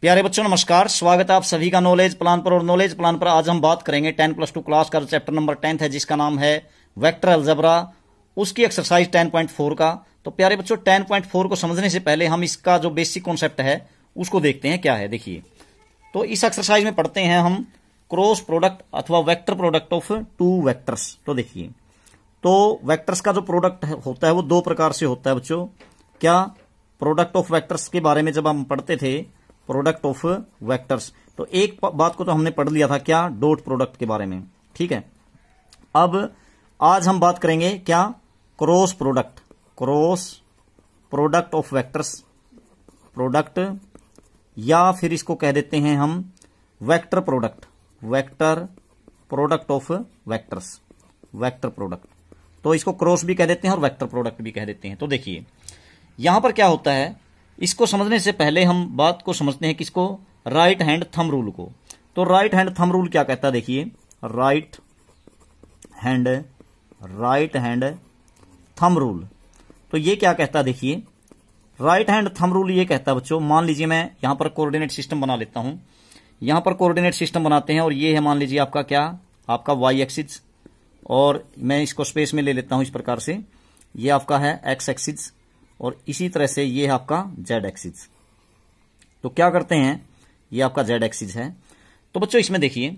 प्यारे बच्चों नमस्कार स्वागत है आप सभी का नॉलेज प्लान पर और नॉलेज प्लान पर आज हम बात करेंगे टेन प्लस टू क्लास का चैप्टर नंबर टेंथ है जिसका नाम है वेक्टर अल्जबरा उसकी एक्सरसाइज टेन पॉइंट फोर का तो प्यारे बच्चों टेन पॉइंट फोर को समझने से पहले हम इसका जो बेसिक कॉन्सेप्ट है उसको देखते हैं क्या है देखिए तो इस एक्सरसाइज में पढ़ते हैं हम क्रॉस प्रोडक्ट अथवा vector product of two vectors तो देखिए तो वेक्टर्स का जो प्रोडक्ट होता है वो दो प्रकार से होता है बच्चों क्या प्रोडक्ट ऑफ वेक्टर्स के बारे में जब हम पढ़ते थे प्रोडक्ट ऑफ वेक्टर्स तो एक बात को तो हमने पढ़ लिया था क्या डॉट प्रोडक्ट के बारे में ठीक है अब आज हम बात करेंगे क्या cross product cross product of vectors product या फिर इसको कह देते हैं हम vector product vector product of vectors vector product तो इसको क्रॉस भी कह देते हैं और वेक्टर प्रोडक्ट भी कह देते हैं तो देखिए यहां पर क्या होता है इसको समझने से पहले हम बात को समझते हैं किसको राइट हैंड थम रूल को तो राइट हैंड थम रूल क्या कहता है देखिए right hand right hand thumb rule तो ये क्या कहता है देखिए राइट हैंड थम रूल ये कहता है बच्चों मान लीजिए मैं यहां पर कोऑर्डिनेट सिस्टम बना लेता हूं यहां पर कोऑर्डिनेट सिस्टम बनाते हैं और ये है मान लीजिए आपका क्या आपका वाई एक्सिस और मैं इसको स्पेस में ले लेता हूं इस प्रकार से ये आपका है एक्स एक्सिस और इसी तरह से ये है आपका जेड एक्सिस तो क्या करते हैं ये आपका जेड एक्सिस है तो बच्चों इसमें देखिए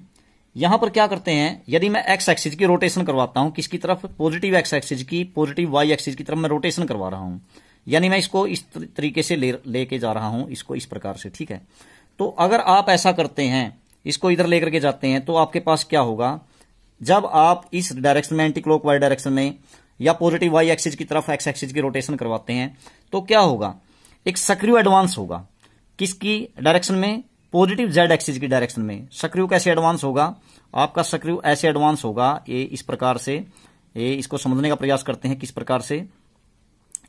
यहां पर क्या करते हैं यदि मैं एक्स एक्सिस की रोटेशन करवाता हूं किसकी तरफ पॉजिटिव एक्स एक्सिस की पॉजिटिव वाई एक्सिस की तरफ मैं रोटेशन करवा रहा हूं यानी मैं इसको इस तरीके से ले लेके जा रहा हूं इसको इस प्रकार से ठीक है तो अगर आप ऐसा करते हैं इसको इधर लेकर के जाते हैं तो आपके पास क्या होगा जब आप इस डायरेक्शन में एंटी वाई डायरेक्शन में या पॉजिटिव वाई एक्सिस की तरफ एक्स एक्सिस की रोटेशन करवाते हैं तो क्या होगा एक सक्रिय एडवांस होगा किसकी डायरेक्शन में पॉजिटिव जेड एक्सिस की डायरेक्शन में सक्रिय कैसे एडवांस होगा आपका सक्रिय ऐसे एडवांस होगा ये इस प्रकार से ये इसको समझने का प्रयास करते हैं किस प्रकार से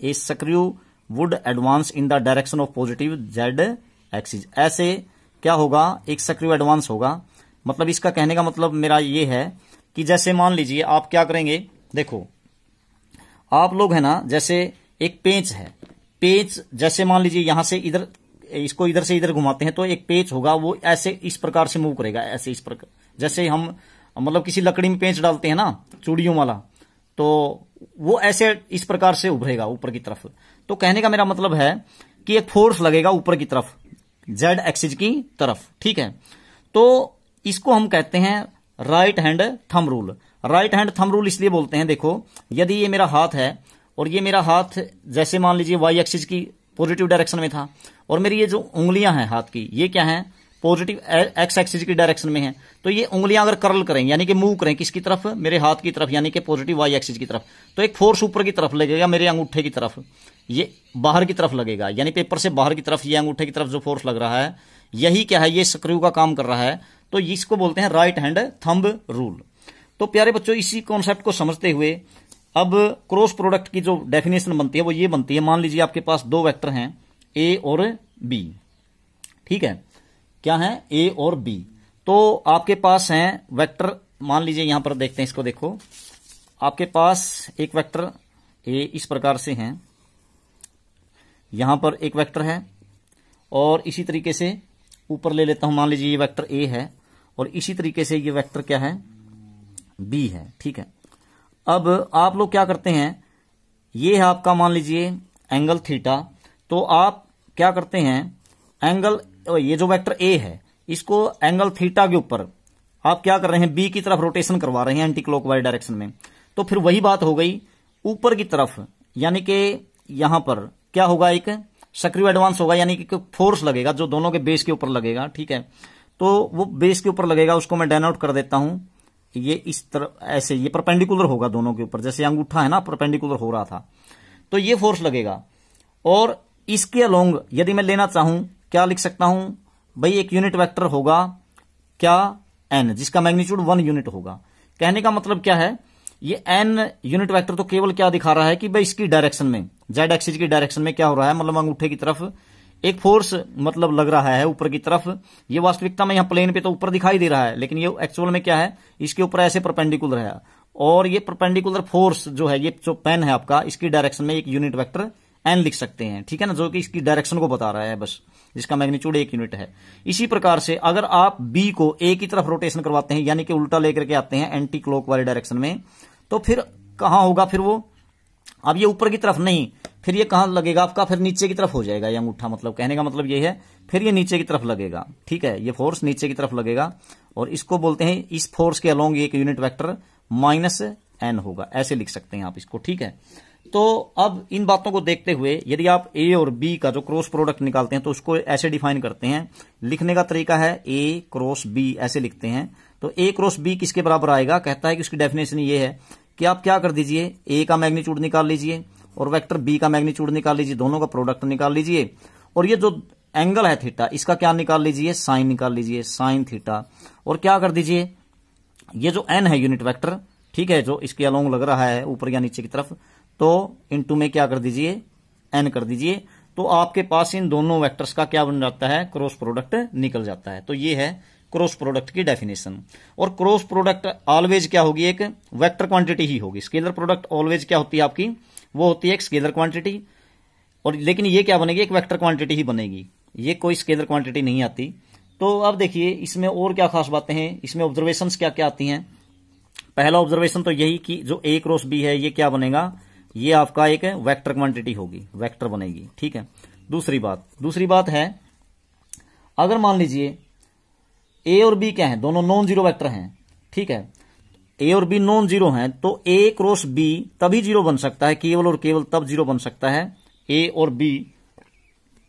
ये सक्रिय would advance in the direction of positive Z axis ऐसे क्या होगा एक सक्रिय एडवांस होगा मतलब इसका कहने का मतलब मेरा ये है कि जैसे मान लीजिए आप क्या करेंगे देखो आप लोग है ना जैसे एक पेच है पेच जैसे मान लीजिए यहां से इधर इसको इधर से इधर घुमाते हैं तो एक पेच होगा वो ऐसे इस प्रकार से मूव करेगा ऐसे इस प्रकार जैसे हम मतलब किसी लकड़ी में पेच डालते हैं ना चूड़ियों वाला तो वो ऐसे इस प्रकार से उभरेगा ऊपर की तरफ तो कहने का मेरा मतलब है कि एक फोर्स लगेगा ऊपर की तरफ जेड एक्सिज की तरफ ठीक है तो इसको हम कहते हैं right hand thumb rule right hand thumb rule इसलिए बोलते हैं देखो यदि ये मेरा हाथ है और ये मेरा हाथ जैसे मान लीजिए वाई एक्सिस की पॉजिटिव डायरेक्शन में था और मेरी ये जो उंगलियां हैं हाथ की ये क्या है पॉजिटिव एक्स एक्सिस की डायरेक्शन में है तो ये उंगलियां अगर कर्ल करें यानी कि मूव करें किसकी तरफ मेरे हाथ की तरफ यानी कि पॉजिटिव वाई एक्सिस की तरफ तो एक फोर्स ऊपर की तरफ लगेगा मेरे अंगूठे की तरफ ये बाहर की तरफ लगेगा यानी पेपर से बाहर की तरफ ये अंगूठे की तरफ जो फोर्स लग रहा है यही क्या है ये स्क्रू का काम कर रहा है तो इसको बोलते हैं राइट हैंड थंब रूल तो प्यारे बच्चों इसी कॉन्सेप्ट को समझते हुए अब क्रॉस प्रोडक्ट की जो डेफिनेशन बनती है वो ये बनती है मान लीजिए आपके पास दो वैक्टर हैं ए और बी ठीक है क्या है ए और बी तो आपके पास हैं वेक्टर मान लीजिए यहां पर देखते हैं इसको देखो आपके पास एक वेक्टर ए इस प्रकार से है यहां पर एक वेक्टर है और इसी तरीके से ऊपर ले लेता हूं मान लीजिए ये वेक्टर ए है और इसी तरीके से ये वेक्टर क्या है बी है ठीक है अब आप लोग क्या करते हैं ये है आपका मान लीजिए एंगल थीटा तो आप क्या करते हैं एंगल ये जो वेक्टर ए है इसको एंगल थीटा के ऊपर आप क्या कर रहे हैं बी की तरफ रोटेशन करवा रहे हैं एंटी क्लॉकवाइज डायरेक्शन में तो फिर वही बात हो गई ऊपर की तरफ यानी कि यहां पर क्या होगा एक सक्रिय एडवांस होगा यानी कि फोर्स लगेगा जो दोनों के बेस के ऊपर लगेगा ठीक है तो वो बेस के ऊपर लगेगा उसको मैं डेनोट कर देता हूं ये इस तरह ऐसे ये परपेंडिकुलर होगा दोनों के ऊपर जैसे अंगूठा है ना परपेंडिकुलर हो रहा था तो ये फोर्स लगेगा और इसके अलोंग यदि मैं लेना चाहूं क्या लिख सकता हूं भाई एक यूनिट वेक्टर होगा क्या एन जिसका मैग्नीट्यूड वन यूनिट होगा कहने का मतलब क्या है ये एन यूनिट वेक्टर तो केवल क्या दिखा रहा है कि भाई इसकी डायरेक्शन में जेड एक्सिस की डायरेक्शन में क्या हो रहा है मतलब अंगूठे की तरफ एक फोर्स मतलब लग रहा है ऊपर की तरफ ये वास्तविकता में यहां प्लेन पे तो ऊपर दिखाई दे रहा है लेकिन ये एक्चुअल में क्या है इसके ऊपर ऐसे परपेंडिकुलर है और ये परपेंडिकुलर फोर्स जो है ये जो पेन है आपका इसकी डायरेक्शन में एक यूनिट वैक्टर एन लिख सकते हैं ठीक है ना जो कि इसकी डायरेक्शन को बता रहा है बस जिसका मैग्नीट्यूड एक यूनिट है इसी प्रकार से अगर आप बी को ए की तरफ रोटेशन करवाते हैं यानी कि उल्टा लेकर के आते हैं एंटी क्लॉक वाले डायरेक्शन में तो फिर कहाँ होगा फिर वो अब ये ऊपर की तरफ नहीं फिर ये कहाँ लगेगा आपका फिर नीचे की तरफ हो जाएगा ये अंगूठा मतलब कहने का मतलब ये है फिर ये नीचे की तरफ लगेगा ठीक है ये फोर्स नीचे की तरफ लगेगा और इसको बोलते हैं इस फोर्स के अलोंग एक यूनिट वैक्टर माइनस एन होगा ऐसे लिख सकते हैं आप इसको ठीक है तो अब इन बातों को देखते हुए यदि आप ए और बी का जो क्रॉस प्रोडक्ट निकालते हैं तो उसको ऐसे डिफाइन करते हैं लिखने का तरीका है ए क्रॉस बी ऐसे लिखते हैं तो ए क्रॉस बी किसके बराबर आएगा कहता है कि उसकी डेफिनेशन ये है कि आप क्या कर दीजिए ए का मैग्नीच्यूड निकाल लीजिए और वेक्टर बी का मैग्नीच्यूड निकाल लीजिए दोनों का प्रोडक्ट निकाल लीजिए और ये जो एंगल है थीटा इसका क्या निकाल लीजिए साइन निकाल लीजिए साइन थीटा और क्या कर दीजिए ये जो एन है यूनिट वैक्टर ठीक है जो इसके अलोंग लग रहा है ऊपर या नीचे की तरफ तो इन टू में क्या कर दीजिए एन कर दीजिए तो आपके पास इन दोनों वेक्टर्स का क्या बन जाता है क्रॉस प्रोडक्ट निकल जाता है तो ये है क्रॉस प्रोडक्ट की डेफिनेशन और क्रॉस प्रोडक्ट ऑलवेज क्या होगी एक वेक्टर क्वांटिटी ही होगी स्केलर प्रोडक्ट ऑलवेज क्या होती है आपकी वो होती है एक स्केलर क्वांटिटी और लेकिन ये क्या बनेगी एक वेक्टर क्वांटिटी ही बनेगी ये कोई स्केलर क्वांटिटी नहीं आती तो अब देखिए इसमें और क्या खास बातें हैं इसमें ऑब्जर्वेशन क्या क्या आती हैं पहला ऑब्जर्वेशन तो यही कि जो ए क्रॉस बी है ये क्या बनेगा ये आपका एक वेक्टर क्वांटिटी होगी वेक्टर बनेगी ठीक है दूसरी बात दूसरी बात है अगर मान लीजिए ए और बी क्या है दोनों नॉन जीरो वैक्टर हैं ठीक है ए और बी नॉन जीरो हैं तो ए क्रॉस बी तभी जीरो बन सकता है केवल और केवल तब जीरो बन सकता है ए और B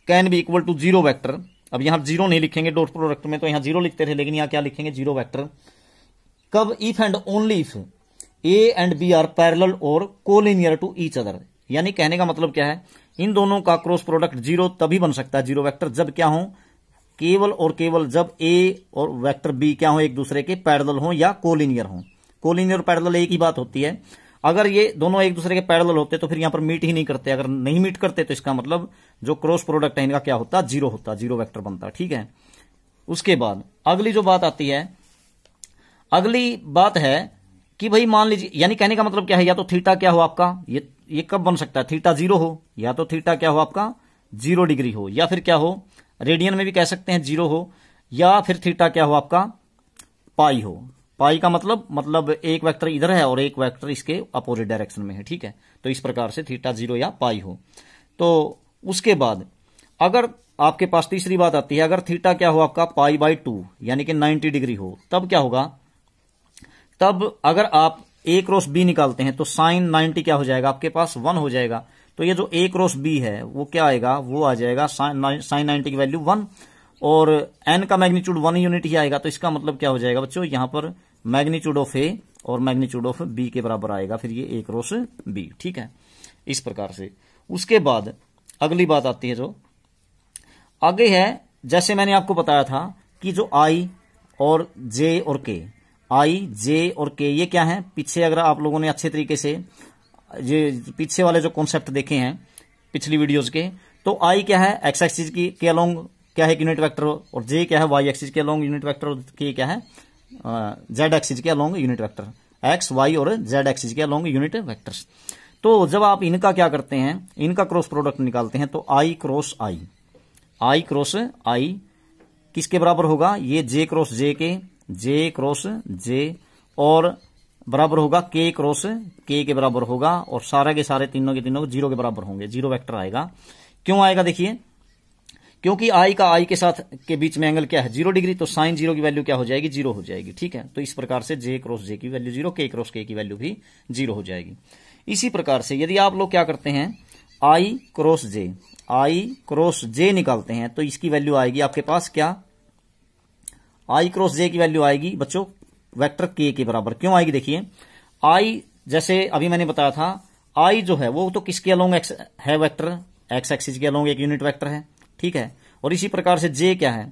can be equal to zero vector अब यहां जीरो नहीं लिखेंगे डॉट प्रोडक्ट में तो यहां जीरो लिखते थे लेकिन यहां क्या लिखेंगे जीरो वेक्टर कब if and only if A and B are parallel और कोलिनियर टू ईच अदर यानी कहने का मतलब क्या है इन दोनों का क्रॉस प्रोडक्ट जीरो तभी बन सकता है जीरो वेक्टर जब क्या हो केवल और केवल जब ए और वेक्टर बी क्या हो एक दूसरे के पैरेलल हो या कोलिनियर हो कोलिनियर पैरेलल एक ही बात होती है अगर ये दोनों एक दूसरे के पैरेलल होते तो फिर यहां पर मीट ही नहीं करते अगर नहीं मीट करते तो इसका मतलब जो क्रॉस प्रोडक्ट है इनका क्या होता जीरो होता जीरो वैक्टर बनता ठीक है उसके बाद अगली जो बात आती है अगली बात है कि भाई मान लीजिए यानी कहने का मतलब क्या है या तो थीटा क्या हो आपका ये ये कब बन सकता है थीटा जीरो हो या तो थीटा क्या हो आपका जीरो डिग्री हो या फिर क्या हो रेडियन में भी कह सकते हैं जीरो हो या फिर थीटा क्या हो आपका पाई हो पाई का मतलब मतलब एक वेक्टर इधर है और एक वेक्टर इसके अपोजिट डायरेक्शन में है ठीक है तो इस प्रकार से थीटा जीरो या पाई हो तो उसके बाद अगर आपके पास तीसरी बात आती है अगर थीटा क्या हो आपका पाई बाई टू यानी कि 90 डिग्री हो तब क्या होगा तब अगर आप ए क्रॉस बी निकालते हैं तो साइन 90 क्या हो जाएगा आपके पास वन हो जाएगा तो ये जो ए क्रॉस बी है वो क्या आएगा वो आ जाएगा साइन नाइन्टी की वैल्यू वन और एन का मैग्नीट्यूड वन यूनिट ही आएगा तो इसका मतलब क्या हो जाएगा बच्चों यहां पर मैग्नीट्यूड ऑफ ए और मैग्नीट्यूड ऑफ बी के बराबर आएगा फिर ये ए क्रॉस बी ठीक है इस प्रकार से उसके बाद अगली बात आती है जो आगे है जैसे मैंने आपको बताया था कि जो आई और जे और के आई जे और के ये क्या है पीछे अगर आप लोगों ने अच्छे तरीके से ये पीछे वाले जो कॉन्सेप्ट देखे हैं पिछली वीडियोज के तो आई क्या है एक्स एक्सिस की के अलोंग क्या है यूनिट वैक्टर और जे क्या है वाई एक्सिस के अलोंग यूनिट वैक्टर और के क्या है जेड एक्सिस के along unit vector X Y और जेड एक्सिस के अलोंग यूनिट वैक्टर तो जब आप इनका क्या करते हैं इनका क्रॉस प्रोडक्ट निकालते हैं तो आई क्रॉस आई आई क्रॉस आई किसके बराबर होगा ये जे क्रॉस जे के जे क्रॉस जे और बराबर होगा के क्रॉस के के बराबर होगा और सारे के सारे तीनों के तीनों जीरो के बराबर होंगे जीरो वेक्टर आएगा क्यों आएगा देखिए क्योंकि आई का आई के साथ के बीच में एंगल क्या है जीरो डिग्री तो साइन जीरो की वैल्यू क्या हो जाएगी जीरो हो जाएगी ठीक है तो इस प्रकार से जे क्रॉस जे की वैल्यू जीरो के क्रॉस के की वैल्यू भी जीरो हो जाएगी इसी प्रकार से यदि आप लोग क्या करते हैं आई क्रॉस जे आई क्रॉस जे निकालते हैं तो इसकी वैल्यू आएगी आपके पास क्या आई क्रॉस जे की वैल्यू आएगी बच्चों वेक्टर के के बराबर क्यों आएगी देखिए आई जैसे अभी मैंने बताया था आई जो है वो तो किसके अलोंग एक्स है वैक्टर एक्स एक्सिस के अलोंग एक यूनिट वैक्टर है ठीक है और इसी प्रकार से जे क्या है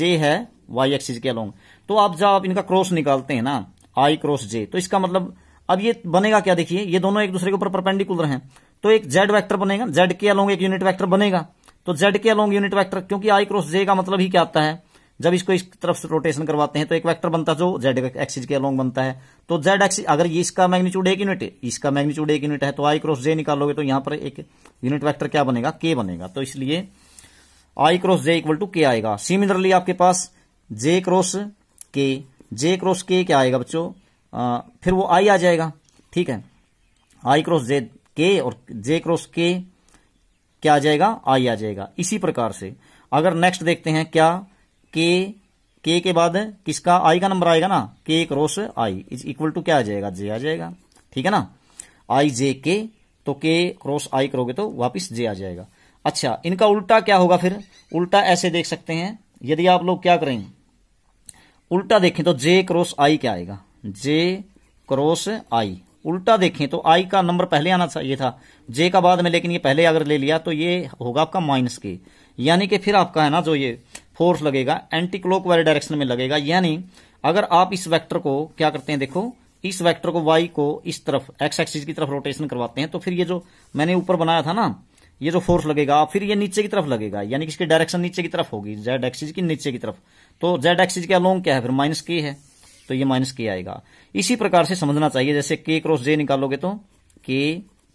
जे है वाई एक्सिस के अलोंग तो आप जब आप इनका क्रॉस निकालते हैं ना आई क्रॉस जे तो इसका मतलब अब ये बनेगा क्या देखिए ये दोनों एक दूसरे के ऊपर परपेंडिकुलर हैं तो एक जेड वेक्टर बनेगा जेड के अलोंग एक यूनिट वेक्टर बनेगा तो जेड के अलोंग यूनिट वेक्टर क्योंकि आई क्रॉस जे का मतलब ही क्या आता है जब इसको इस तरफ से रोटेशन करवाते हैं तो एक वेक्टर बनता है जो जेड एक्सिस के अलोंग बनता है तो जेड एक्सिस अगर ये इसका मैग्नीट्यूड एक यूनिट है इसका मैग्नीट्यूड एक यूनिट है तो आई क्रॉस जे निकालोगे तो यहां पर एक यूनिट वैक्टर क्या बनेगा के बनेगा तो इसलिए I cross J equal to K आएगा सिमिलरली आपके पास जे क्रॉस के जे क्रॉस के क्या आएगा बच्चों फिर वो आई आ जाएगा ठीक है आई क्रॉस जे के और जे क्रॉस के क्या आ जाएगा आई आ जाएगा इसी प्रकार से अगर नेक्स्ट देखते हैं क्या के के के बाद किसका आई का नंबर आएगा ना K cross I is equal to क्या आ जाएगा जे आ जाएगा ठीक है ना आई जे के तो के क्रॉस आई करोगे तो वापस जे आ जाएगा अच्छा इनका उल्टा क्या होगा फिर उल्टा ऐसे देख सकते हैं यदि आप लोग क्या करें उल्टा देखें तो जे क्रॉस आई क्या आएगा जे क्रॉस आई उल्टा देखें तो आई का नंबर पहले आना चाहिए था जे का बाद में लेकिन ये पहले अगर ले लिया तो ये होगा आपका माइनस के यानी कि फिर आपका है ना जो ये फोर्स लगेगा एंटी क्लोक वाले डायरेक्शन में लगेगा यानी अगर आप इस वेक्टर को क्या करते हैं देखो इस वेक्टर को वाई को इस तरफ एक्स एक्सिस की तरफ रोटेशन करवाते हैं तो फिर ये जो मैंने ऊपर बनाया था ना ये जो फोर्स लगेगा फिर ये नीचे की तरफ लगेगा यानी कि इसकी डायरेक्शन नीचे की तरफ होगी जेड एक्सिस की नीचे की तरफ तो जेड एक्सिस के अलोंग क्या है फिर माइनस के है तो ये माइनस के आएगा इसी प्रकार से समझना चाहिए जैसे के क्रॉस जे निकालोगे तो के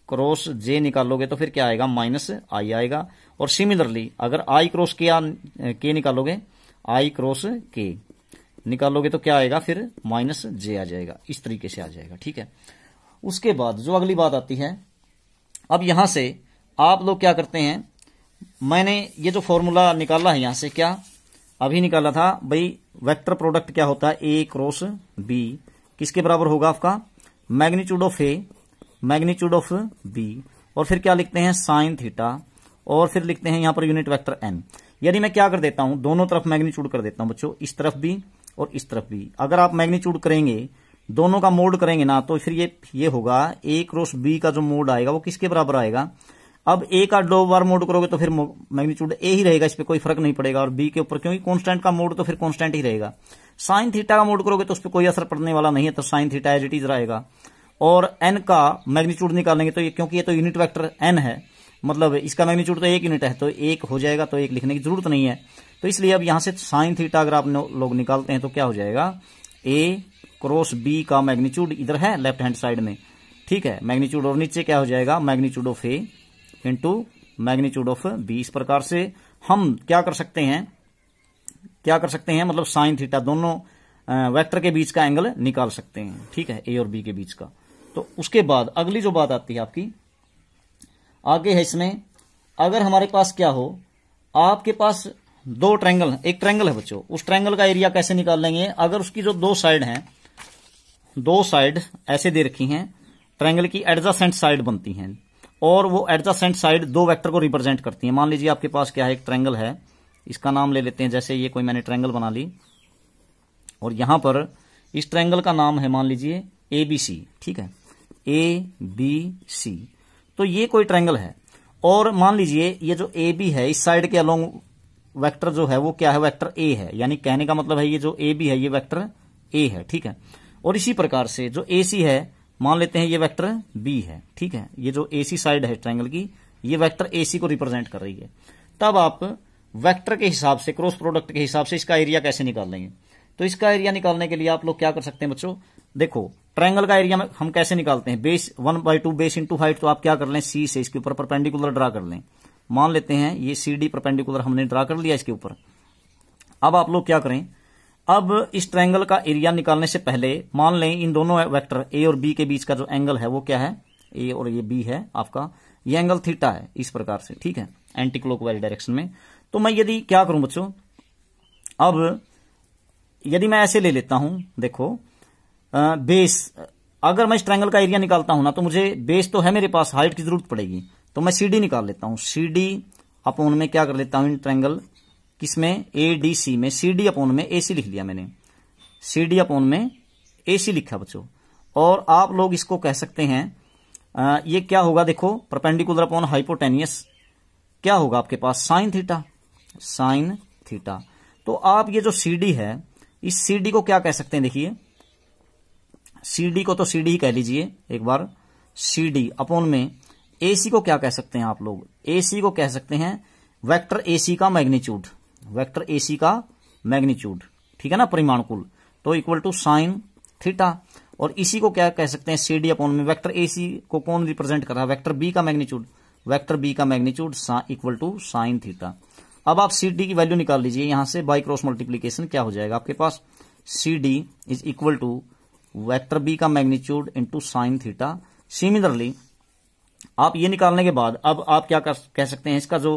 क्रॉस जे निकालोगे तो फिर क्या आएगा माइनस आई आएगा और सिमिलरली अगर आई क्रॉस के के निकालोगे आई क्रॉस के निकालोगे तो क्या आएगा फिर माइनस जे आ जाएगा इस तरीके से आ जाएगा ठीक है उसके बाद जो अगली बात आती है अब यहां से आप लोग क्या करते हैं मैंने ये जो फॉर्मूला निकाला है यहां से क्या अभी निकाला था भाई वेक्टर प्रोडक्ट क्या होता है ए क्रॉस बी किसके बराबर होगा आपका magnitude of A magnitude of B और फिर क्या लिखते हैं साइन थीटा और फिर लिखते हैं यहां पर यूनिट वेक्टर एन यदि मैं क्या कर देता हूं दोनों तरफ मैग्नीट्यूड कर देता हूं बच्चों इस तरफ भी और इस तरफ भी अगर आप मैग्नीट्यूड करेंगे दोनों का मोड करेंगे ना तो फिर ये ये होगा ए क्रॉस बी का जो मोड आएगा वो किसके बराबर आएगा अब ए का दो बार मोड करोगे तो फिर मैग्नीट्यूड ए ही रहेगा इस पर कोई फर्क नहीं पड़ेगा और बी के ऊपर क्योंकि कॉन्स्टेंट का मोड तो फिर कॉन्स्टेंट ही रहेगा साइन थीटा का मोड करोगे तो उस पर कोई असर पड़ने वाला नहीं है तो sine theta as it is रहेगा और एन का मैग्नीट्यूड निकालेंगे तो ये क्योंकि ये तो यूनिट वेक्टर एन है मतलब इसका मैग्नीट्यूड तो एक यूनिट है तो एक हो जाएगा तो एक लिखने की जरूरत नहीं है तो इसलिए अब यहां से साइन थीटा अगर आप लोग निकालते हैं तो क्या हो जाएगा ए क्रॉस बी का मैग्नीच्यूड इधर है लेफ्ट हैंड साइड में ठीक है मैग्नीच्यूड और नीचे क्या हो जाएगा magnitude of A into magnitude of B इस प्रकार से हम क्या कर सकते हैं क्या कर सकते हैं मतलब साइन थीटा दोनों वेक्टर के बीच का एंगल निकाल सकते हैं ठीक है ए और बी के बीच का तो उसके बाद अगली जो बात आती है आपकी आगे है इसमें अगर हमारे पास क्या हो आपके पास दो ट्रैंगल एक ट्रैंगल है बच्चों उस ट्रैंगल का एरिया कैसे निकाल लेंगे अगर उसकी जो दो साइड हैं दो साइड ऐसे दे रखी हैं ट्रैंगल की एडजासेंट साइड बनती हैं और वो एडजासेंट साइड दो वेक्टर को रिप्रेजेंट करती हैं मान लीजिए आपके पास क्या है एक ट्रैंगल है इसका नाम ले लेते हैं जैसे ये कोई मैंने ट्रैंगल बना ली और यहां पर इस ट्रैंगल का नाम है मान लीजिए एबीसी ठीक है ए बी सी तो ये कोई ट्रायंगल है और मान लीजिए ये जो ए बी है इस साइड के अलोंग वेक्टर जो है वो क्या है वेक्टर ए है यानी कहने का मतलब है ये जो ए बी है ये वेक्टर ए है ठीक है और इसी प्रकार से जो ए सी है मान लेते हैं ये वेक्टर बी है ठीक है ये जो ए सी साइड है ट्रायंगल की ये वेक्टर ए सी को रिप्रेजेंट कर रही है तब आप वेक्टर के हिसाब से क्रॉस प्रोडक्ट के हिसाब से इसका एरिया कैसे निकाल लेंगे तो इसका एरिया निकालने के लिए आप लोग क्या कर सकते हैं बच्चों देखो ट्रायंगल का एरिया में हम कैसे निकालते हैं base one by two base into height तो आप क्या कर लें सी से इसके ऊपर परपेंडिकुलर ड्रा कर लें मान लेते हैं ये सी डी परपेंडिकुलर हमने ड्रा कर लिया इसके ऊपर अब आप लोग क्या करें अब इस ट्रायंगल का एरिया निकालने से पहले मान लें इन दोनों वैक्टर ए और बी के बीच का जो एंगल है वो क्या है ए और ये बी है आपका ये एंगल थीटा है इस प्रकार से ठीक है एंटी क्लोक वाली डायरेक्शन में तो मैं यदि क्या करूं बच्चों अब यदि मैं ऐसे ले लेता हूं देखो बेस अगर मैं ट्रायंगल का एरिया निकालता हूं ना तो मुझे बेस तो है मेरे पास हाइट की जरूरत पड़ेगी तो मैं सी निकाल लेता हूं सी डी अपोन में क्या कर लेता हूं इन ट्रायंगल किसमें ए डी सी में सी डी अपोन में ए सी लिख लिया मैंने सी डी अपोन में ए सी लिखा बच्चों और आप लोग इसको कह सकते हैं आ, ये क्या होगा देखो परपेंडिकुलर अपॉन हाइपोटेनियस क्या होगा आपके पास साइन थीटा साइन थीटा तो आप ये जो सी डी है इस सी डी को क्या कह सकते हैं देखिए सी को तो सी डी ही कह लीजिए एक बार सी डी अपोन में ए सी को क्या कह सकते हैं आप लोग ए सी को कह सकते हैं वेक्टर ए सी का मैग्नीच्यूड वेक्टर ए सी का मैग्नीच्यूड ठीक है ना परिमाण कुल तो इक्वल टू साइन थीटा और इसी को क्या कह सकते हैं सी डी अपोन में वेक्टर ए सी को कौन रिप्रेजेंट कर रहा है वैक्टर बी का मैग्नीच्यूड वैक्टर बी का magnitude equal to sine theta अब आप सी डी की वैल्यू निकाल लीजिए यहां से बाई क्रॉस मल्टीप्लीकेशन क्या हो जाएगा आपके पास C D is equal to vector B का magnitude into sine theta similarly आप ये निकालने के बाद अब आप क्या कर, कह सकते हैं इसका जो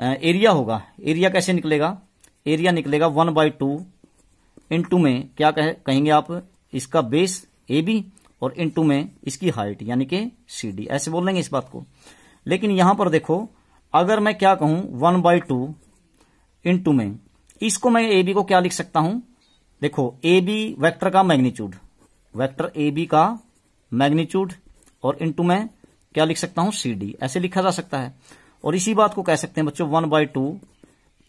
एरिया होगा एरिया कैसे निकलेगा एरिया निकलेगा वन बाई टू इंटू में क्या कह, कहेंगे आप इसका बेस ए बी और इंटू में इसकी हाइट यानी कि सी डी ऐसे बोल लेंगे इस बात को लेकिन यहां पर देखो अगर मैं क्या कहूं वन बाई टू इंटू में इसको मैं ए बी को क्या लिख सकता हूं देखो ए बी वैक्टर का मैग्नीच्यूड वैक्टर ए बी का मैग्नीच्यूड और इंटू में क्या लिख सकता हूं सी डी ऐसे लिखा जा सकता है और इसी बात को कह सकते हैं बच्चों one by two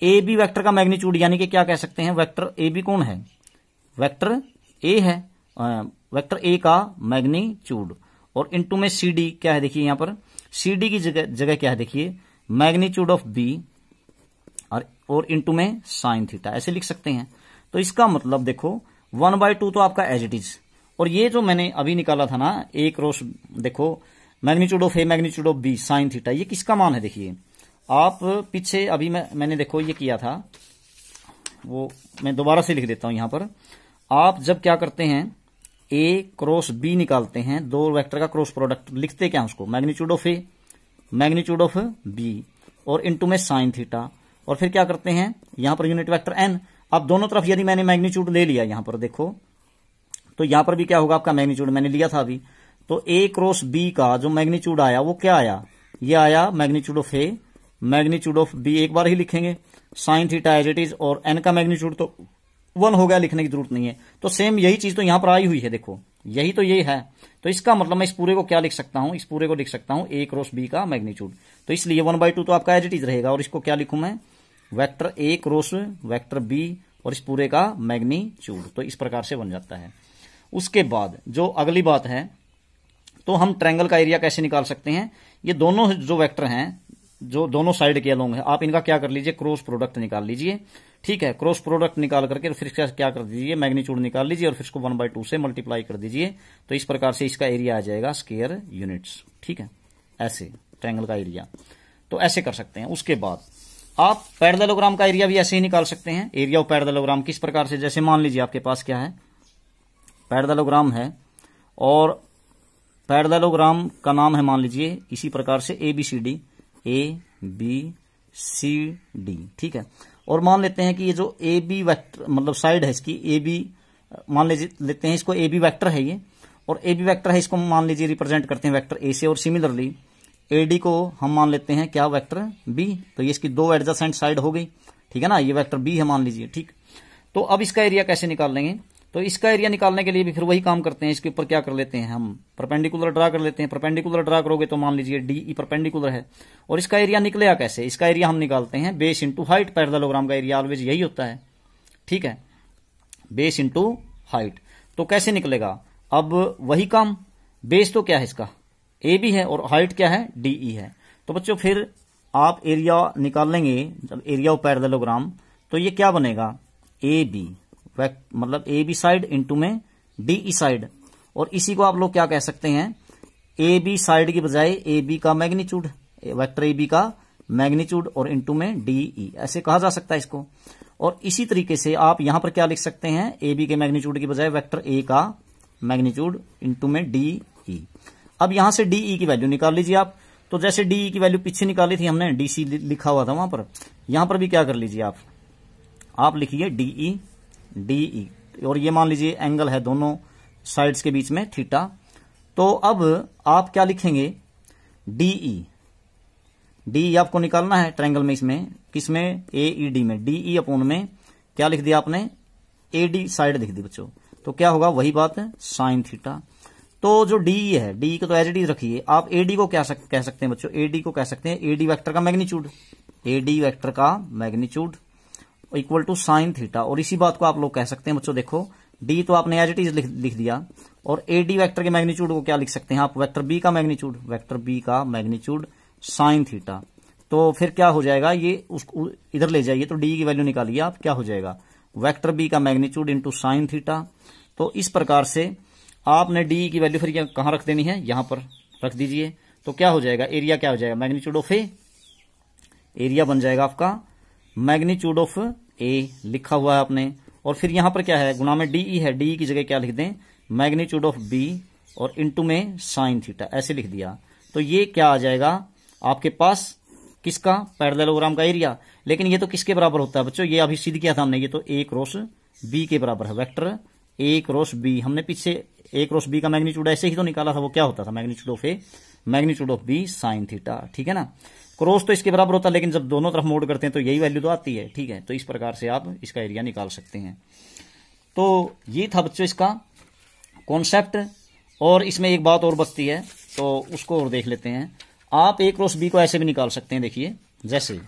A B vector का मैग्नीच्यूड यानी कि क्या कह सकते हैं वैक्टर ए बी कौन है वैक्टर ए है वैक्टर ए का मैग्नीच्यूड और इंटू में सी डी क्या है देखिए यहां पर सी डी की जगह जगह क्या है देखिए मैग्नीच्यूड ऑफ बी और इंटू में साइन थीटा ऐसे लिख सकते हैं तो इसका मतलब देखो वन बाय टू तो आपका एज इट इज और ये जो मैंने अभी निकाला था ना एक रोश देखो magnitude of A magnitude of B sine theta ये किसका मान है देखिए आप पीछे अभी मैं मैंने देखो ये किया था वो मैं दोबारा से लिख देता हूं यहां पर आप जब क्या करते हैं ए क्रॉस बी निकालते हैं दो वेक्टर का क्रॉस प्रोडक्ट लिखते क्या उसको magnitude of A magnitude of B और इनटू में साइन थीटा और फिर क्या करते हैं यहां पर यूनिट वेक्टर एन अब दोनों तरफ यदि मैंने मैग्नीच्यूड ले लिया यहां पर देखो तो यहां पर भी क्या होगा आपका मैग्नीच्यूड मैंने लिया था अभी तो ए क्रॉस बी का जो मैग्नीच्यूड आया वो क्या आया ये आया magnitude of A magnitude of B एक बार ही लिखेंगे sine theta as it is और एन का मैग्नीच्यूड तो वन हो गया लिखने की जरूरत नहीं है तो सेम यही चीज तो यहां पर आई हुई है देखो यही तो यही है तो इसका मतलब मैं इस पूरे को क्या लिख सकता हूं इस पूरे को लिख सकता हूं ए क्रॉस बी का मैग्नीच्यूड तो इसलिए वन बाई टू तो आपका एज इट इज रहेगा और इसको क्या लिखू मैं vector A cross vector B और इस पूरे का मैग्नीच्यूड तो इस प्रकार से बन जाता है उसके बाद जो अगली बात है तो हम ट्रैंगल का एरिया कैसे निकाल सकते हैं ये दोनों जो वेक्टर हैं जो दोनों साइड के अलोंग है आप इनका क्या कर लीजिए क्रॉस प्रोडक्ट निकाल लीजिए ठीक है क्रॉस प्रोडक्ट निकाल करके फिर इसका क्या कर दीजिए मैग्नीच्यूड निकाल लीजिए और फिर इसको वन बाई टू से मल्टीप्लाई कर दीजिए तो इस प्रकार से इसका एरिया आ जाएगा स्केयर यूनिट्स ठीक है ऐसे ट्रैंगल का एरिया तो ऐसे कर सकते हैं उसके बाद आप पैरदलोग्राम का एरिया भी ऐसे ही निकाल सकते हैं एरिया ऑफ पैरदलोग्राम किस प्रकार से जैसे मान लीजिए आपके पास क्या है पैरदलोग्राम है और पैरदलोग्राम का नाम है मान लीजिए इसी प्रकार से A B C D A B C D ठीक है और मान लेते हैं कि ये जो ए बी वैक्टर मतलब साइड है इसकी ए बी मान लीजिए लेते हैं इसको ए बी वैक्टर है ये और ए बी वैक्टर है इसको मान लीजिए रिप्रेजेंट करते हैं वैक्टर ए से और सिमिलरली एडी को हम मान लेते हैं क्या वेक्टर बी तो ये इसकी दो एडजस्टेंट साइड हो गई ठीक है ना ये वेक्टर बी है मान लीजिए ठीक तो अब इसका एरिया कैसे निकाल लेंगे तो इसका एरिया निकालने के लिए भी फिर वही काम करते हैं इसके ऊपर क्या कर लेते हैं हम परपेंडिकुलर ड्रा कर लेते हैं परपेंडिकुलर ड्रा करोगे तो मान लीजिए डी ई परपेंडिकुलर है और इसका एरिया निकलेगा कैसे इसका एरिया हम निकालते हैं बेस इंटू हाइट पैरलोग्राम का एरिया ऑलवेज यही होता है ठीक है बेस इंटू हाइट तो कैसे निकलेगा अब वही काम बेस तो क्या है इसका ए बी है और हाइट क्या है डी ई e है तो बच्चों फिर आप एरिया निकाल लेंगे जब एरिया ऑफ पैरदलोग्राम तो ये क्या बनेगा ए बी मतलब ए बी साइड इंटू में डी ई साइड और इसी को आप लोग क्या कह सकते हैं ए बी साइड की बजाय ए बी का मैग्नीच्यूड वेक्टर ए बी का मैग्नीच्यूड और इंटू में डी ई e। ऐसे कहा जा सकता है इसको और इसी तरीके से आप यहां पर क्या लिख सकते हैं ए बी के मैग्नीच्यूड की बजाय वेक्टर ए का मैग्नीच्यूड इंटू में डी ई e। अब यहां से डीई e की वैल्यू निकाल लीजिए आप तो जैसे डीई e की वैल्यू पीछे निकाली थी हमने डीसी लिखा हुआ था वहां पर यहां पर भी क्या कर लीजिए आप आप लिखिए डीई डीई e, और ये मान लीजिए एंगल है दोनों साइड्स के बीच में थीटा तो अब आप क्या लिखेंगे डीई डीई आपको निकालना है ट्रैंगल में इसमें किसमें ए ई डी में डीई अपोन में क्या लिख दिया आपने ए डी साइड लिख दी बच्चों तो क्या होगा वही बात है साइन थीटा तो जो डी है डी को तो एज डी रखिए आप एडी को क्या सक, कह सकते हैं बच्चों एडी को कह सकते हैं एडी वैक्टर का मैग्नीच्यूड एडी वैक्टर का magnitude equal to sine theta और इसी बात को आप लोग कह सकते हैं बच्चों देखो डी तो आपने एज इट इज लिख दिया और ए डी वैक्टर के मैग्नीच्यूड को क्या लिख सकते हैं आप वेक्टर बी का मैग्नीच्यूड वेक्टर बी का मैग्नीच्यूड साइन थीटा तो फिर क्या हो जाएगा ये उसको इधर ले जाइए तो डी की वैल्यू निकालिए आप क्या हो जाएगा वेक्टर बी का मैग्नीच्यूड इंटू साइन थीटा तो इस प्रकार से आपने डी की वैल्यू फिर कहाँ रख देनी है यहां पर रख दीजिए तो क्या हो जाएगा एरिया क्या हो जाएगा मैग्नीट्यूड ऑफ ए एरिया बन जाएगा आपका मैग्नीट्यूड ऑफ ए लिखा हुआ है आपने और फिर यहां पर क्या है गुना में डी e है डी e की जगह क्या लिख दें मैग्नीट्यूड ऑफ बी और इंटू में साइन थीटा ऐसे लिख दिया तो ये क्या आ जाएगा आपके पास किसका पैरेललोग्राम का एरिया लेकिन ये तो किसके बराबर होता है बच्चों ये अभी सिद्ध किया था हमने ये तो ए क्रॉस बी के बराबर है वेक्टर ए क्रॉस बी हमने पीछे ए क्रॉस बी का मैग्नीच्यूड ऐसे ही तो निकाला था वो क्या होता था magnitude of A magnitude of B sine theta ठीक है ना क्रॉस तो इसके बराबर होता है लेकिन जब दोनों तरफ मोड करते हैं तो यही वैल्यू तो आती है ठीक है तो इस प्रकार से आप इसका एरिया निकाल सकते हैं तो ये था बच्चों इसका कॉन्सेप्ट और इसमें एक बात और बचती है तो उसको और देख लेते हैं आप ए क्रॉस बी को ऐसे भी निकाल सकते हैं देखिए जैसे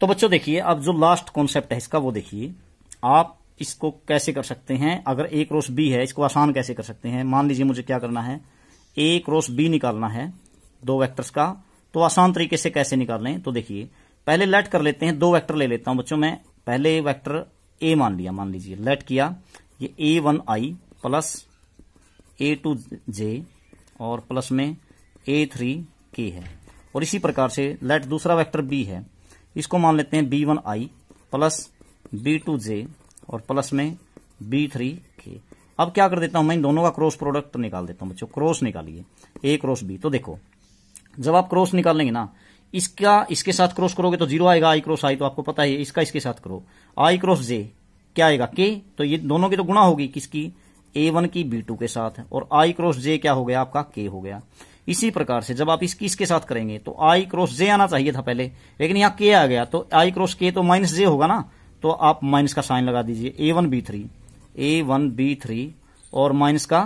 तो बच्चों देखिए अब जो लास्ट कॉन्सेप्ट है इसका वो देखिए आप इसको कैसे कर सकते हैं अगर ए क्रॉस बी है इसको आसान कैसे कर सकते हैं मान लीजिए मुझे क्या करना है ए क्रॉस बी निकालना है दो वेक्टर्स का तो आसान तरीके से कैसे लें तो देखिए पहले लेट कर लेते हैं दो वेक्टर ले लेता हूं बच्चों मैं पहले वेक्टर ए मान लिया मान लीजिए लेट किया ये A one I plus A two J और प्लस में ए थ्री के है और इसी प्रकार से लेट दूसरा वेक्टर बी है इसको मान लेते हैं B one I plus B two J और प्लस में बी थ्री के अब क्या कर देता हूं मैं इन दोनों का क्रॉस प्रोडक्ट निकाल देता हूं बच्चों क्रॉस निकालिए ए क्रॉस बी तो देखो जब आप क्रॉस निकाल लेंगे ना इसका इसके साथ क्रॉस करोगे तो जीरो आएगा आई क्रॉस आई तो आपको पता ही है इसका इसके साथ करो आई क्रॉस जे क्या आएगा के तो ये दोनों की तो गुणा होगी किसकी ए वन की बी टू के साथ और आई क्रॉस जे क्या हो गया आपका के हो गया इसी प्रकार से जब आप इसकी इसके साथ करेंगे तो आई क्रॉस जे आना चाहिए था पहले लेकिन यहां के आ गया तो आई क्रॉस के तो माइनस जे होगा ना तो आप माइनस का साइन लगा दीजिए A one B three A one B three और माइनस का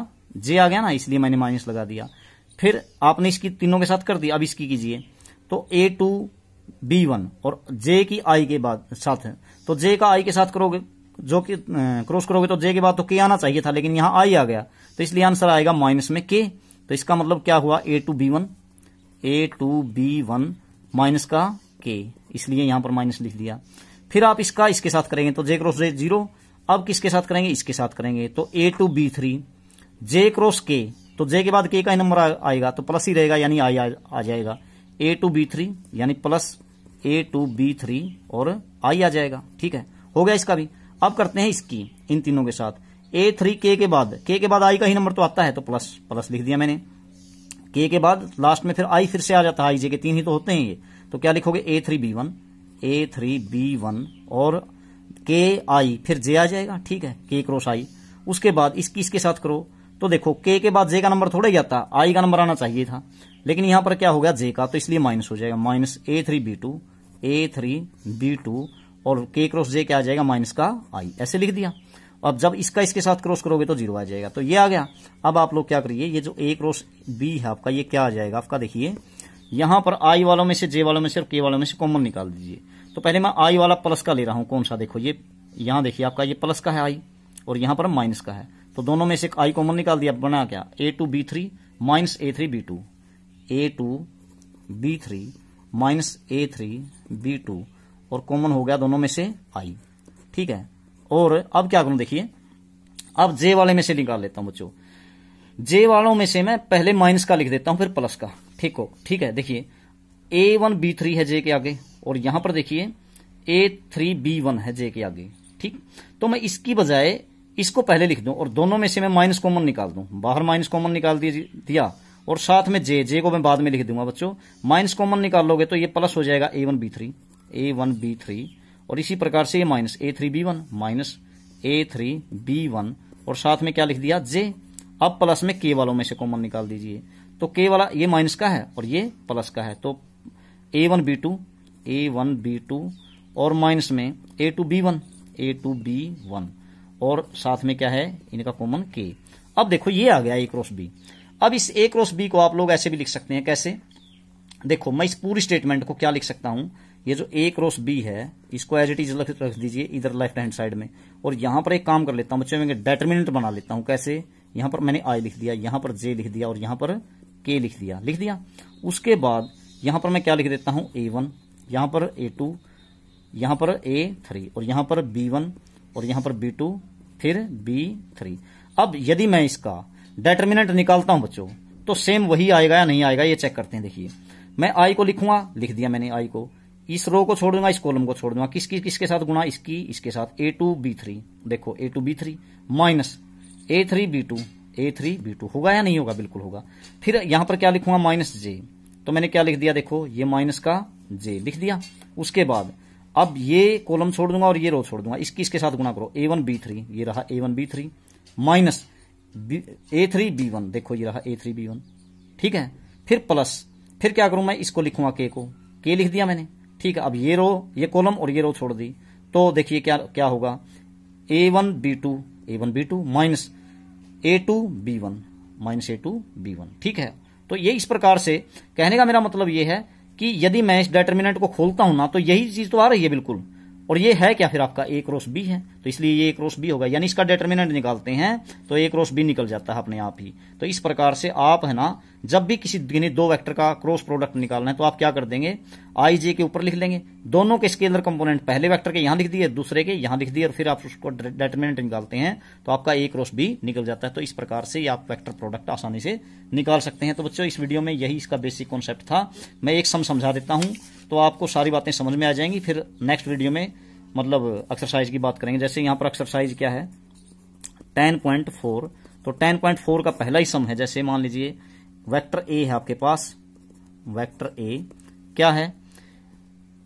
जे आ गया ना इसलिए मैंने माइनस लगा दिया फिर आपने इसकी तीनों के साथ कर दिया अब इसकी कीजिए तो ए टू बी वन और जे की आई के बाद साथ है तो जे का आई के साथ करोगे जो कि क्रॉस करोगे तो जे के बाद तो के आना चाहिए था लेकिन यहां आई आ गया तो इसलिए आंसर आएगा माइनस में के तो इसका मतलब क्या हुआ A two B one A two B one minus का के इसलिए यहां पर माइनस लिख दिया फिर आप इसका इसके साथ करेंगे तो जे क्रॉस जे जीरो अब किसके साथ करेंगे इसके साथ करेंगे तो A two B three J cross K तो जे के बाद के का ही नंबर आएगा तो प्लस ही रहेगा यानी आई आ, आ जाएगा ए टू बी थ्री यानी plus A two B three और आई आ जाएगा ठीक है हो गया इसका भी अब करते हैं इसकी इन तीनों के साथ ए थ्री के के बाद के के बाद आई का ही नंबर तो आता है तो प्लस प्लस लिख दिया मैंने के के बाद लास्ट में फिर आई फिर से आ जाता है आई जे के तीन ही तो होते हैं ये तो क्या लिखोगे A three B one A three B one और के आई फिर जे आ जाएगा ठीक है के क्रॉस आई उसके बाद इसकी इसके साथ करो तो देखो के के बाद जे का नंबर थोड़ा ही आता आई का नंबर आना चाहिए था लेकिन यहां पर क्या हो गया जे का तो इसलिए माइनस हो जाएगा minus A three B two A three B two और के क्रॉस जे क्या आ जाएगा माइनस का आई ऐसे लिख दिया अब जब इसका इसके साथ क्रॉस करोगे तो जीरो आ जाएगा तो ये आ गया अब आप लोग क्या करिए ये जो ए क्रॉस बी है आपका ये क्या आ जाएगा आपका देखिए यहां पर आई वालों में से जे वालों में से और के वालों में से कॉमन निकाल दीजिए तो पहले मैं आई वाला प्लस का ले रहा हूं कौन सा देखो ये यहां देखिए आपका ये प्लस का है आई और यहां पर माइनस का है तो दोनों में से आई कॉमन निकाल दिया बना क्या A two B three minus A three B two A two B three minus A three B two और कॉमन हो गया दोनों में से आई ठीक है और अब क्या करूं देखिए अब जे वाले में से निकाल लेता हूं बच्चों जे वालों में से मैं पहले माइनस का लिख देता हूं फिर प्लस का ठेको ठीक है देखिए ए वन बी थ्री है जे के आगे और यहां पर देखिए ए थ्री बी वन है जे के आगे ठीक तो मैं इसकी बजाय इसको पहले लिख दूं और दोनों में से मैं माइनस कॉमन निकाल दूं बाहर माइनस कॉमन निकाल दिया और साथ में जे जे को मैं बाद में लिख दूंगा बच्चों माइनस कॉमन निकाल लोगे तो ये प्लस हो जाएगा A one B three A one B three और इसी प्रकार से ये minus A three B one minus A three B one और साथ में क्या लिख दिया जे अब प्लस में के वालों में से कॉमन निकाल दीजिए तो के वाला ये माइनस का है और ये प्लस का है तो A one B two A one B two और माइनस में A two B one A two B one और साथ में क्या है इनका कॉमन के अब देखो ये आ गया ए क्रॉस बी अब इस ए क्रॉस बी को आप लोग ऐसे भी लिख सकते हैं कैसे देखो मैं इस पूरी स्टेटमेंट को क्या लिख सकता हूं ये जो ए क्रॉस बी है इसको एज इट इज रख दीजिए इधर लेफ्ट हैंड साइड में और यहां पर एक काम कर लेता हूं बच्चे में डेटरमिनेंट बना लेता हूं कैसे यहां पर मैंने आई लिख दिया यहां पर जे लिख दिया और यहां पर के लिख दिया लिख दिया उसके बाद यहां पर मैं क्या लिख देता हूं ए वन यहां पर ए टू यहां पर ए थ्री और यहां पर बी वन और यहां पर बी टू फिर बी थ्री अब यदि मैं इसका डेटर्मिनेंट निकालता हूं बच्चों तो सेम वही आएगा या नहीं आएगा ये चेक करते हैं देखिए मैं आई को लिखूंगा लिख दिया मैंने आई को इस रो को छोड़ दूंगा इस कॉलम को छोड़ दूंगा किसकी किसके साथ गुणा इसकी इसके साथ ए टू बी थ्री देखो A two B three minus A three B two A three B two होगा या नहीं होगा बिल्कुल होगा फिर यहां पर क्या लिखूंगा माइनस जे तो मैंने क्या लिख दिया देखो ये माइनस का जे लिख दिया उसके बाद अब ये कॉलम छोड़ दूंगा और ये रो छोड़ दूंगा इसकी इसके साथ गुना करो ए वन बी थ्री ये रहा A one B three minus A three B one देखो ये रहा ए थ्री बी वन ठीक है फिर प्लस फिर क्या करूं मैं इसको लिखूंगा के को के लिख दिया मैंने ठीक है अब ये रो ये कॉलम और ये रो छोड़ दी तो देखिए क्या क्या होगा A one B two A one B two minus A two B one minus A two B one ठीक है तो ये इस प्रकार से कहने का मेरा मतलब ये है कि यदि मैं इस डेटर्मिनेंट को खोलता हूं ना तो यही चीज तो आ रही है बिल्कुल और ये है क्या फिर आपका ए क्रॉस बी है तो इसलिए ये क्रॉस बी होगा यानी इसका डेटर्मिनेंट निकालते हैं तो ए क्रॉस बी निकल जाता है अपने आप ही तो इस प्रकार से आप है ना जब भी किसी गिने दो वेक्टर का क्रॉस प्रोडक्ट निकालना है तो आप क्या कर देंगे आई जे के ऊपर लिख लेंगे दोनों के स्केलर कंपोनेंट पहले वेक्टर के यहां लिख दिए दूसरे के यहां लिख दिए और फिर आप उसको डेटरमिनेंट निकालते हैं तो आपका ए क्रॉस बी निकल जाता है तो इस प्रकार से आप वैक्टर प्रोडक्ट आसानी से निकाल सकते हैं तो बच्चों इस वीडियो में यही इसका बेसिक कॉन्सेप्ट था मैं एक समझा देता हूं तो आपको सारी बातें समझ में आ जाएंगी फिर नेक्स्ट वीडियो में मतलब एक्सरसाइज की बात करेंगे जैसे यहां पर एक्सरसाइज क्या है टेन पॉइंट फोर तो टेन पॉइंट फोर का पहला ही सम है जैसे मान लीजिए वेक्टर ए है आपके पास वेक्टर ए क्या है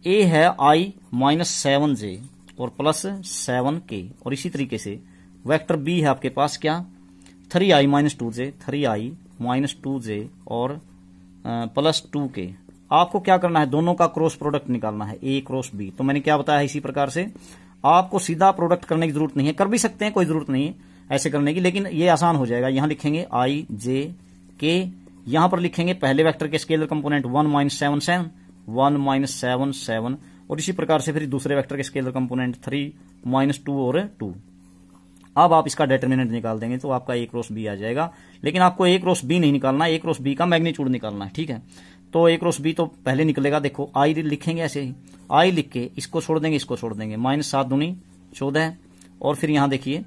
ए है आई माइनस सेवन जे और प्लस सेवन के और इसी तरीके से वेक्टर बी है आपके पास क्या three I minus two J three I minus two J और प्लस टू के आपको क्या करना है दोनों का क्रॉस प्रोडक्ट निकालना है ए क्रॉस बी तो मैंने क्या बताया इसी प्रकार से आपको सीधा प्रोडक्ट करने की जरूरत नहीं है कर भी सकते हैं कोई जरूरत नहीं है ऐसे करने की लेकिन ये आसान हो जाएगा यहां लिखेंगे आई जे के यहां पर लिखेंगे पहले वेक्टर के scalar component one minus seven seven one minus seven seven और इसी प्रकार से फिर दूसरे वेक्टर के scalar component three minus two और टू अब आप इसका डिटर्मिनेंट निकाल देंगे तो आपका ए क्रॉस बी आ जाएगा लेकिन आपको ए क्रॉस बी नहीं निकालना ए क्रॉस बी का मैग्नीट्यूड निकालना है ठीक है तो ए क्रॉस बी तो पहले निकलेगा देखो आई लिखेंगे ऐसे ही आई लिख के इसको छोड़ देंगे इसको छोड़ देंगे माइनस सात दूनी चौदह और फिर यहां देखिए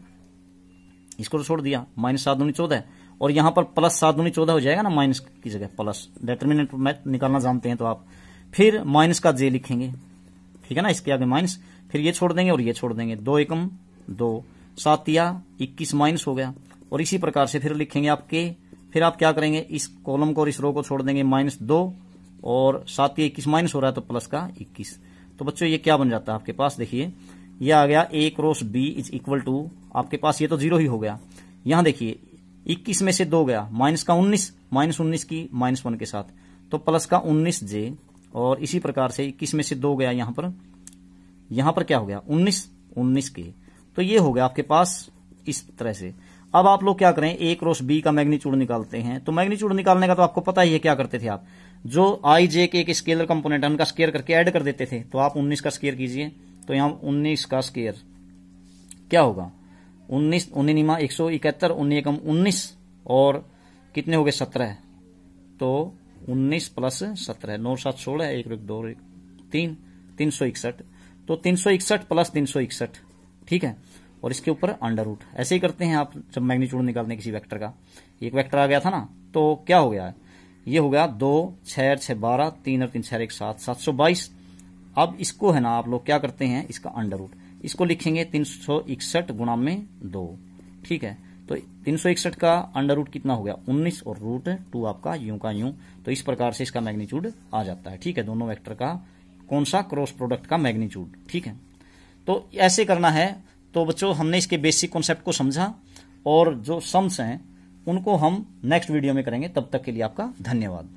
इसको तो छोड़ दिया माइनस सात दूनी चौदह और यहां पर प्लस सात दूनी चौदह हो जाएगा ना माइनस की जगह प्लस डेटर्मिनेंट मैथ निकालना जानते हैं तो आप फिर माइनस का जे लिखेंगे ठीक है ना इसके आगे माइनस फिर ये छोड़ देंगे और ये छोड़ देंगे दो एकम दो सात या इक्कीस माइनस हो गया और इसी प्रकार से फिर लिखेंगे आपके फिर आप क्या करेंगे इस कॉलम को और इस रो को छोड़ देंगे माइनस दो और सात के इक्कीस माइनस हो रहा है तो प्लस का इक्कीस तो बच्चों ये क्या बन जाता है आपके पास देखिए ये आ गया A cross B is equal to आपके पास ये तो जीरो ही हो गया यहां देखिए इक्कीस में से दो गया माइनस का उन्नीस माइनस उन्नीस की माइनस वन के साथ तो प्लस का उन्नीस जे और इसी प्रकार से इक्कीस में से दो गया यहां पर यहां पर क्या हो गया उन्नीस उन्नीस के तो ये हो गया आपके पास इस तरह से अब आप लोग क्या करें ए क्रॉस बी का मैग्नीच्यूड निकालते हैं तो मैग्नीच्यूड निकालने का तो आपको पता ही है क्या करते थे आप जो आई जे के एक स्केलर कंपोनेंट है उनका स्केयर करके ऐड कर देते थे तो आप उन्नीस का स्केयर कीजिए तो यहां उन्नीस का स्केयर क्या होगा उन्नीस उन्नीमा एक सौ इकहत्तर उन्नीस एकम उन्नीस और कितने हो गए सत्रह तो उन्नीस प्लस सत्रह नौ सात सोलह एक रुक दो रुक तीन तीन सौ इकसठ तो तीन सौ इकसठ प्लस तीन सौ इकसठ ठीक है और इसके ऊपर अंडर रूट ऐसे ही करते हैं आप जब मैग्नीच्यूड निकालने किसी वेक्टर का एक वेक्टर आ गया था ना तो क्या हो गया ये हो गया दो छह छह बारह तीन और तीन छह एक सात सात सौ बाईस अब इसको है ना आप लोग क्या करते हैं इसका अंडर रूट इसको लिखेंगे तीन सौ इकसठ गुणा में दो ठीक है तो तीन सौ इकसठ का अंडर रूट कितना हो गया उन्नीस और रूट टू आपका यूं का यूं तो इस प्रकार से इसका मैग्नीच्यूड आ जाता है ठीक है दोनों वेक्टर का कौन सा क्रॉस प्रोडक्ट का मैग्नीच्यूड ठीक है तो ऐसे करना है तो बच्चों हमने इसके बेसिक कॉन्सेप्ट को समझा और जो सम्स हैं उनको हम नेक्स्ट वीडियो में करेंगे तब तक के लिए आपका धन्यवाद